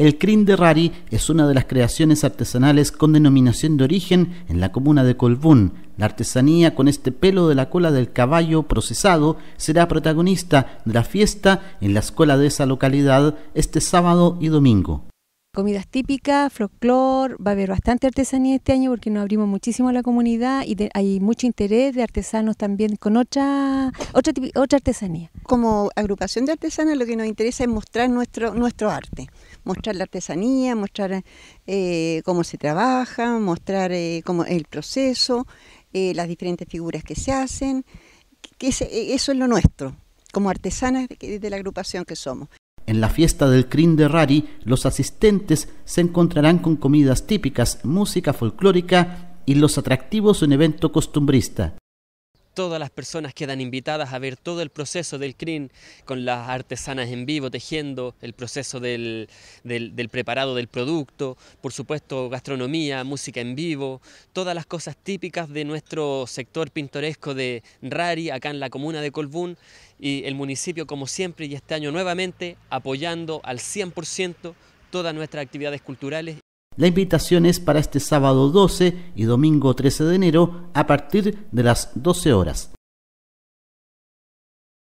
El crin de Rari es una de las creaciones artesanales con denominación de origen en la comuna de Colbún. La artesanía con este pelo de la cola del caballo procesado será protagonista de la fiesta en la escuela de esa localidad este sábado y domingo. Comidas típicas, folclor, va a haber bastante artesanía este año porque nos abrimos muchísimo a la comunidad y hay mucho interés de artesanos también con otra, otra, artesanía. Como agrupación de artesanas lo que nos interesa es mostrar nuestro, nuestro arte, mostrar la artesanía, mostrar eh, cómo se trabaja, mostrar eh, cómo el proceso, eh, las diferentes figuras que se hacen, que eso es lo nuestro como artesanas de la agrupación que somos. En la fiesta del Crin de Rari, los asistentes se encontrarán con comidas típicas, música folclórica y los atractivos de un evento costumbrista. Todas las personas quedan invitadas a ver todo el proceso del crin con las artesanas en vivo tejiendo, el proceso del, del preparado del producto, por supuesto gastronomía, música en vivo, todas las cosas típicas de nuestro sector pintoresco de Rari, acá en la comuna de Colbún, y el municipio como siempre y este año nuevamente apoyando al 100% todas nuestras actividades culturales la invitación es para este sábado 12 y domingo 13 de enero a partir de las 12 horas.